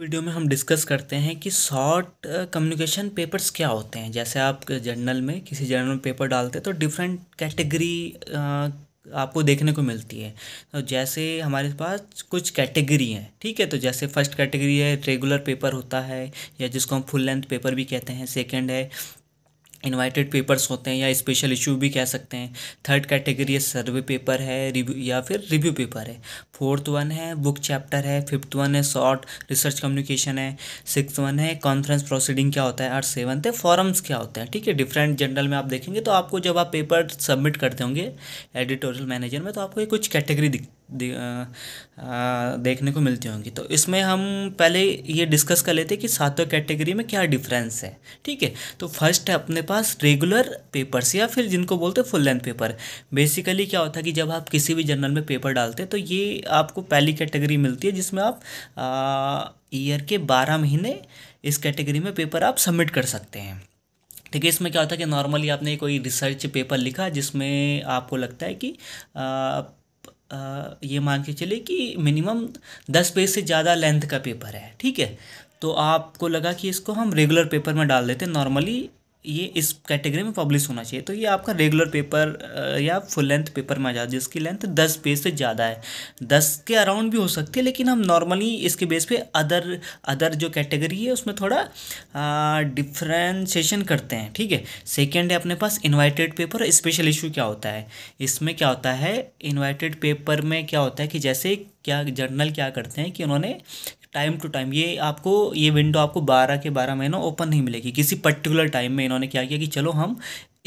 video में हम discuss करते हैं कि शॉर्ट कम्युनिकेशन पेपर्स क्या होते हैं जैसे आप जर्नल में किसी जर्नल में पेपर डालते हैं तो डिफरेंट कैटेगरी आपको देखने को मिलती है तो जैसे हमारे पास कुछ कैटेगरी हैं ठीक है तो जैसे फर्स्ट कैटेगरी है रेगुलर पेपर होता है या जिसको हम फुल लेंथ पेपर भी कहते हैं सेकंड है इनवाइटेड पेपर्स होते हैं या स्पेशल इशू भी कह सकते हैं थर्ड कैटेगरी है सर्वे पेपर है रिव्यू या फिर रिव्यू पेपर है फोर्थ वन है बुक चैप्टर है फिफ्थ वन है शॉर्ट रिसर्च कम्युनिकेशन है सिक्स वन है कॉन्फ्रेंस प्रोसीडिंग क्या होता है और सेवन्थ है फॉरम्स क्या होते हैं ठीक है डिफरेंट जनरल में आप देखेंगे तो आपको जब आप पेपर सबमिट करते होंगे एडिटोरियल मैनेजर में तो आपको ये कुछ कैटेगरी दिख देखने को मिलती होंगी तो इसमें हम पहले ये डिस्कस कर लेते हैं कि सातों कैटेगरी में क्या डिफरेंस है ठीक है तो फर्स्ट है अपने पास रेगुलर पेपर्स या फिर जिनको बोलते हैं फुल लेंथ पेपर बेसिकली क्या होता है कि जब आप किसी भी जर्नल में पेपर डालते हैं तो ये आपको पहली कैटेगरी मिलती है जिसमें आप ईयर के बारह महीने इस कैटेगरी में पेपर आप सबमिट कर सकते हैं ठीक है इसमें क्या होता है कि नॉर्मली आपने कोई रिसर्च पेपर लिखा जिसमें आपको लगता है कि ये मान के चले कि मिनिमम दस पेज से ज़्यादा लेंथ का पेपर है ठीक है तो आपको लगा कि इसको हम रेगुलर पेपर में डाल देते हैं नॉर्मली ये इस कैटेगरी में पब्लिश होना चाहिए तो ये आपका रेगुलर पेपर या फुल लेंथ पेपर में आ जाता है जिसकी लेंथ दस पेज से ज़्यादा है दस के अराउंड भी हो सकती है लेकिन हम नॉर्मली इसके बेस पे अदर अदर जो कैटेगरी है उसमें थोड़ा डिफ्रेंशिएशन करते हैं ठीक है सेकेंड है अपने पास इन्वाइटेड पेपर स्पेशल इशू क्या होता है इसमें क्या होता है इन्वाइटेड पेपर में क्या होता है कि जैसे क्या जर्नल क्या करते हैं कि उन्होंने टाइम टू टाइम ये आपको ये विंडो आपको बारह के बारह महीनों ओपन नहीं मिलेगी किसी पर्टिकुलर टाइम में इन्होंने क्या किया कि चलो हम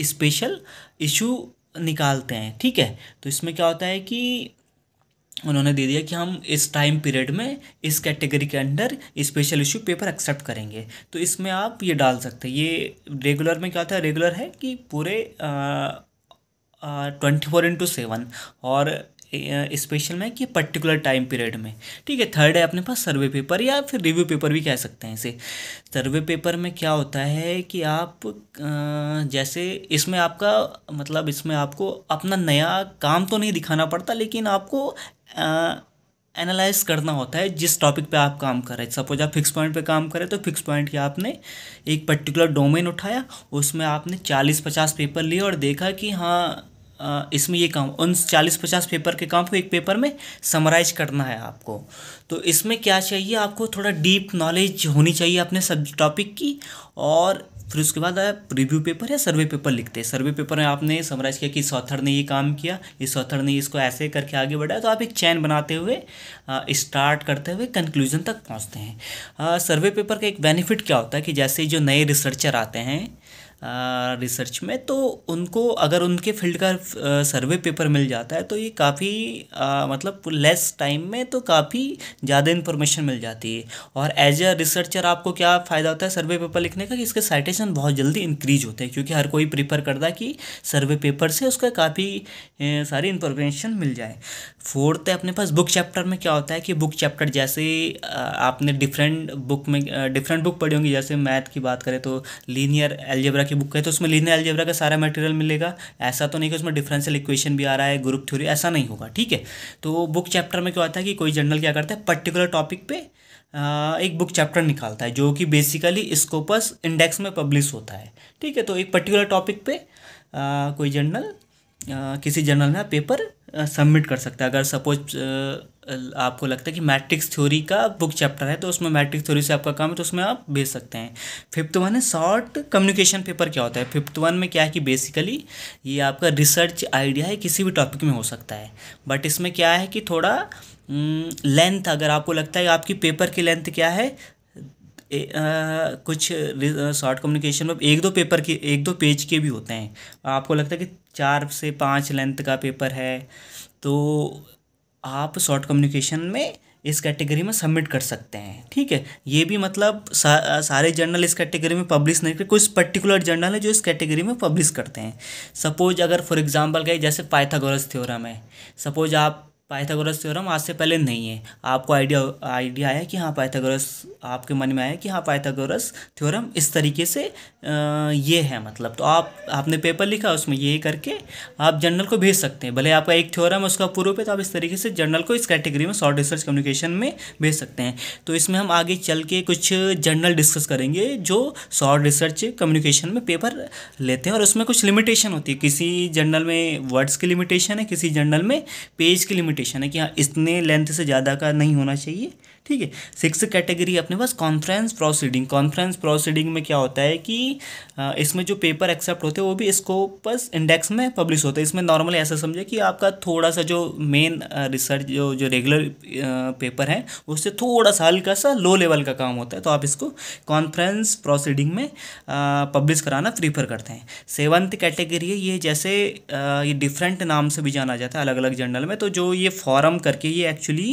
स्पेशल इशू निकालते हैं ठीक है तो इसमें क्या होता है कि उन्होंने दे दिया कि हम इस टाइम पीरियड में इस कैटेगरी के under special issue paper accept करेंगे तो इसमें आप ये डाल सकते हैं ये रेगुलर में क्या होता है रेगुलर है कि पूरे ट्वेंटी फोर इंटू सेवन और स्पेशल में कि पर्टिकुलर टाइम पीरियड में ठीक है थर्ड है अपने पास सर्वे पेपर या फिर रिव्यू पेपर भी कह सकते हैं इसे सर्वे पेपर में क्या होता है कि आप जैसे इसमें आपका मतलब इसमें आपको अपना नया काम तो नहीं दिखाना पड़ता लेकिन आपको आ, एनालाइज करना होता है जिस टॉपिक पे आप काम कर रहे हैं सपोज आप फिक्स पॉइंट पे काम करें तो फिक्स पॉइंट के आपने एक पर्टिकुलर डोमेन उठाया उसमें आपने चालीस पचास पेपर लिए और देखा कि हाँ इसमें ये काम उन चालीस पचास पेपर के काम को एक पेपर में समराइज करना है आपको तो इसमें क्या चाहिए आपको थोड़ा डीप नॉलेज होनी चाहिए अपने सब टॉपिक की और फिर उसके बाद आप रिव्यू पेपर या सर्वे पेपर लिखते हैं सर्वे पेपर में आपने समराइज किया कि इस ऑथर ने ये काम किया इस ऑथर ने इसको ऐसे करके आगे बढ़ाया तो आप एक चैन बनाते हुए स्टार्ट करते हुए कंक्लूजन तक पहुँचते हैं सर्वे पेपर का एक बेनिफिट क्या होता है कि जैसे जो नए रिसर्चर आते हैं रिसर्च में तो उनको अगर उनके फील्ड का सर्वे पेपर मिल जाता है तो ये काफ़ी मतलब लेस टाइम में तो काफ़ी ज़्यादा इन्फॉर्मेशन मिल जाती है और एज अ रिसर्चर आपको क्या फ़ायदा होता है सर्वे पेपर लिखने का कि इसके साइटेशन बहुत जल्दी इंक्रीज होते हैं क्योंकि हर कोई प्रीफर करता है कि सर्वे पेपर से उसका काफ़ी सारी इन्फॉर्मेशन मिल जाए फोर्थ है अपने पास बुक चैप्टर में क्या होता है कि बुक चैप्टर जैसे आपने डिफरेंट बुक में डिफरेंट बुक पढ़ी होंगी जैसे मैथ की बात करें तो लीनियर एल्जेब्रा की की बुक है तो उसमें लीनियर एल्जेब्रा का सारा मटेरियल मिलेगा ऐसा तो नहीं कि उसमें डिफरेंशियल इक्वेशन भी आ रहा है ग्रुप थ्योरी ऐसा नहीं होगा ठीक है तो बुक चैप्टर में क्या होता है कि कोई जनरल क्या करता है पर्टिकुलर टॉपिक पे एक बुक चैप्टर निकालता है जो कि बेसिकली स्कोपस इंडेक्स में पब्लिश होता है ठीक है तो एक पर्टिकुलर टॉपिक पे कोई जर्नल किसी जर्नल में पेपर सबमिट कर सकते हैं अगर सपोज आपको लगता है कि मैट्रिक्स थ्योरी का बुक चैप्टर है तो उसमें मैट्रिक्स थ्योरी से आपका काम है तो उसमें आप भेज सकते हैं फिफ्थ वन है शॉर्ट कम्युनिकेशन पेपर क्या होता है फिफ्थ वन में क्या है कि बेसिकली ये आपका रिसर्च आइडिया है किसी भी टॉपिक में हो सकता है बट इसमें क्या है कि थोड़ा लेंथ अगर आपको लगता है आपकी पेपर की लेंथ क्या है ए, आ, कुछ शॉर्ट कम्युनिकेशन में एक दो पेपर के एक दो पेज के भी होते हैं आपको लगता है कि चार से पाँच लेंथ का पेपर है तो आप शॉर्ट कम्युनिकेशन में इस कैटेगरी में सबमिट कर सकते हैं ठीक है ये भी मतलब सा, सारे जर्नल इस कैटेगरी में पब्लिश नहीं करते कुछ पर्टिकुलर जर्नल है जो इस कैटेगरी में पब्लिश करते हैं सपोज अगर फॉर एग्जांपल कहीं जैसे पाइथागोरस थ्योरम है सपोज आप पाइथागोरस थ्योरम आज से पहले नहीं है आपको आइडिया आइडिया आया कि हाँ पाइथागोरस आपके मन में आया कि हाँ पाइथागोरस थ्योरम इस तरीके से आ, ये है मतलब तो आप आपने पेपर लिखा उसमें ये करके आप जर्नल को भेज सकते हैं भले आपका एक थ्योरम है उसका पूर्व है तो आप इस तरीके से जर्नल को इस कैटेगरी में शॉर्ट रिसर्च कम्युनिकेशन में भेज सकते हैं तो इसमें हम आगे चल के कुछ जर्नल डिस्कस करेंगे जो शॉर्ट रिसर्च कम्युनिकेशन में पेपर लेते हैं और उसमें कुछ लिमिटेशन होती है किसी जर्नल में वर्ड्स की लिमिटेशन है किसी जर्नल में पेज की लिमिटेशन लिमिटेशन है कि हाँ इतने लेंथ से ज़्यादा का नहीं होना चाहिए ठीक है सिक्स कैटेगरी अपने पास कॉन्फ्रेंस प्रोसीडिंग कॉन्फ्रेंस प्रोसीडिंग में क्या होता है कि इसमें जो पेपर एक्सेप्ट होते हैं वो भी इसको बस इंडेक्स में पब्लिश होते हैं इसमें नॉर्मली ऐसा समझे कि आपका थोड़ा सा जो मेन रिसर्च जो जो रेगुलर पेपर है उससे थोड़ा सा हल्का सा लो लेवल का काम होता है तो आप इसको कॉन्फ्रेंस प्रोसीडिंग में पब्लिश कराना प्रीफर करते हैं सेवन्थ कैटेगरी है ये जैसे ये डिफरेंट नाम से भी जाना जाता है अलग अलग जर्नल में तो जो ये ये फॉरम करके ये actually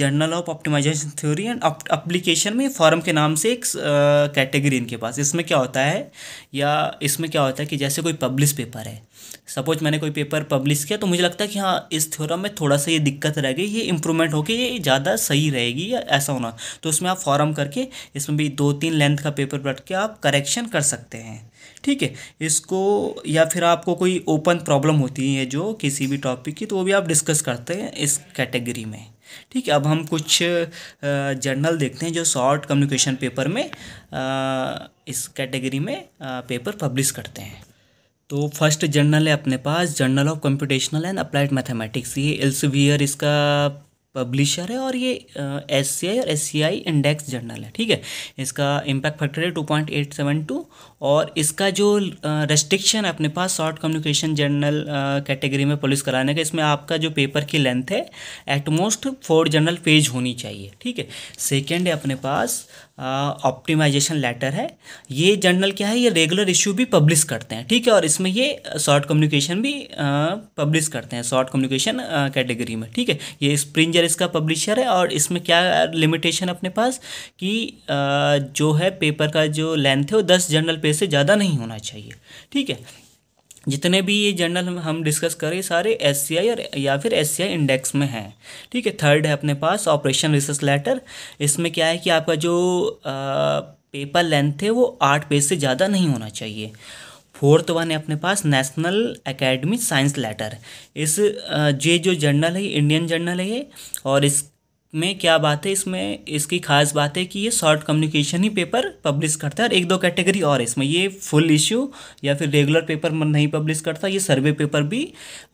journal of optimization theory and application में फॉरम के नाम से एक कैटेगरी इनके पास इसमें क्या होता है या इसमें क्या होता है कि जैसे कोई पब्लिश पेपर है सपोज मैंने कोई पेपर पब्लिश किया तो मुझे लगता है कि हाँ इस थ्योरम में थोड़ा सा ये दिक्कत रह गई ये इंप्रूवमेंट होके ये ज़्यादा सही रहेगी या ऐसा होना तो उसमें आप फॉरम करके इसमें भी दो तीन लेंथ का पेपर पढ़ के आप करेक्शन कर सकते हैं ठीक है इसको या फिर आपको कोई ओपन प्रॉब्लम होती है जो किसी भी टॉपिक की तो वो भी आप डिस्कस करते हैं इस कैटेगरी में ठीक है अब हम कुछ जर्नल देखते हैं जो शॉर्ट कम्युनिकेशन पेपर में इस कैटेगरी में पेपर पब्लिश करते हैं तो फर्स्ट जर्नल है अपने पास journal of computational and applied mathematics ये एल्सवियर इसका पब्लिशर है और ये एस सी आई और S C I index journal है ठीक है इसका इम्पैक्ट फैक्टर है two point eight seven two और इसका जो रेस्ट्रिक्शन है अपने पास शॉर्ट कम्युनिकेशन जर्नल कैटेगरी में पब्लिश कराने का इसमें आपका जो पेपर की लेंथ है एटमोस्ट फोर जर्नल पेज होनी चाहिए ठीक है सेकेंड है अपने पास ऑप्टिमाइजेशन लेटर है ये जर्नल क्या है ये रेगुलर इशू भी पब्लिश करते हैं ठीक है और इसमें ये शॉर्ट कम्युनिकेशन भी पब्लिश करते हैं शॉर्ट कम्युनिकेशन कैटेगरी में ठीक है ये स्प्रिंजर इसका पब्लिशर है और इसमें क्या लिमिटेशन अपने पास कि आ, जो है पेपर का जो लेंथ है वो दस जर्नल पेज से ज़्यादा नहीं होना चाहिए ठीक है जितने भी ये जर्नल हम डिस्कस करें सारे एस और या फिर एस इंडेक्स में हैं ठीक है थर्ड है अपने पास ऑपरेशन रिसर्च लेटर इसमें क्या है कि आपका जो आ, पेपर लेंथ है वो आठ पेज से ज़्यादा नहीं होना चाहिए फोर्थ वन है अपने पास नेशनल एकेडमी साइंस लेटर इस ये जो जर्नल है इंडियन जर्नल है और इस में क्या बात है इसमें इसकी खास बात है कि ये शॉर्ट कम्युनिकेशन ही पेपर पब्लिश करता है और एक दो कैटेगरी और है इसमें ये फुल इश्यू या फिर रेगुलर पेपर नहीं पब्लिश करता ये सर्वे पेपर भी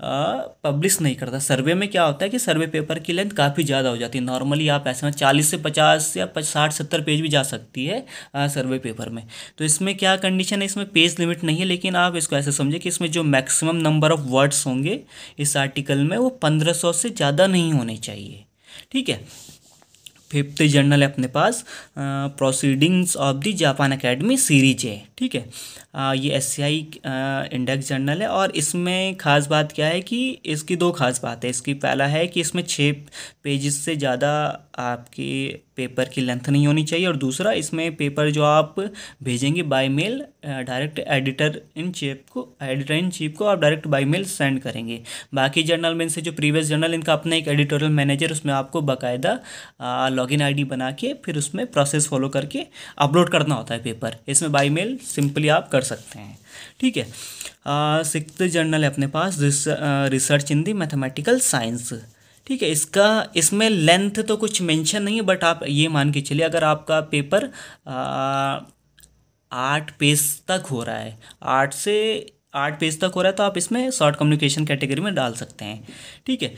पब्लिश नहीं करता सर्वे में क्या होता है कि सर्वे पेपर की लेंथ काफ़ी ज़्यादा हो जाती है नॉर्मली आप ऐसे में चालीस से पचास या साठ सत्तर पेज भी जा सकती है आ, सर्वे पेपर में तो इसमें क्या कंडीशन है इसमें पेज लिमिट नहीं है लेकिन आप इसको ऐसे समझे कि इसमें जो मैक्सिमम नंबर ऑफ वर्ड्स होंगे इस आर्टिकल में वो पंद्रह से ज़्यादा नहीं होने चाहिए ठीक है फिफ्थ जर्नल है अपने पास proceedings of the Japan academy series है ठीक है ये एस इंडेक्स जर्नल है और इसमें ख़ास बात क्या है कि इसकी दो खास बात है इसकी पहला है कि इसमें छः पेजेस से ज़्यादा आपके पेपर की लेंथ नहीं होनी चाहिए और दूसरा इसमें पेपर जो आप भेजेंगे by mail direct editor in chief को एडिटर इन चीफ को आप डायरेक्ट बाय मेल सेंड करेंगे बाकी जर्नल में से जो प्रीवियस जर्नल इनका अपना एक एडिटोरियल मैनेजर उसमें आपको बाकायदा लॉगिन आईडी बना के फिर उसमें प्रोसेस फॉलो करके अपलोड करना होता है पेपर इसमें बाई मेल सिंपली आप कर कर सकते हैं ठीक है सिक्स जर्नल है अपने पास research in the mathematical science ठीक है इसका इसमें लेंथ तो कुछ मेंशन नहीं है बट आप ये मान के चलिए अगर आपका पेपर आठ पेज तक हो रहा है आठ से आठ पेज तक हो रहा है तो आप इसमें शॉर्ट कम्युनिकेशन कैटेगरी में डाल सकते हैं ठीक है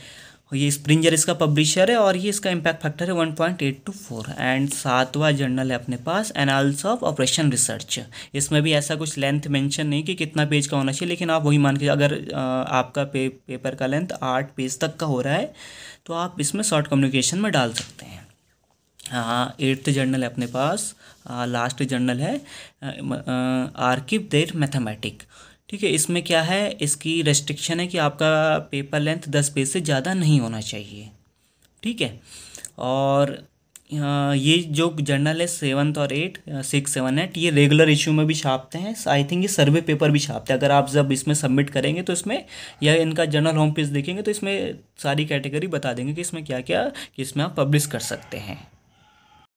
और ये स्प्रिंजर इसका पब्लिशर है और ये इसका इम्पैक्ट फैक्टर है one point eight two four and सातवां जर्नल है अपने पास एनालिस ऑफ ऑपरेशन रिसर्च इसमें भी ऐसा कुछ लेंथ मेंशन नहीं कि कितना पेज का होना चाहिए लेकिन आप वही मान के अगर आपका पे, पेपर का लेंथ आठ पेज तक का हो रहा है तो आप इसमें शॉर्ट कम्युनिकेशन में डाल सकते हैं हाँ एट्थ जर्नल है अपने पास लास्ट जर्नल है आर्किव देर मैथमेटिक ठीक है इसमें क्या है इसकी रेस्ट्रिक्शन है कि आपका पेपर लेंथ दस पेज से ज़्यादा नहीं होना चाहिए ठीक है और ये जो जर्नल है सेवन्थ और एट सिक्स सेवन एट ये रेगुलर इशू में भी छापते हैं आई थिंक ये सर्वे पेपर भी छापते हैं अगर आप जब इसमें सबमिट करेंगे तो इसमें या इनका जर्नल होम पेज देखेंगे तो इसमें सारी कैटेगरी बता देंगे कि इसमें क्या क्या कि इसमें आप पब्लिश कर सकते हैं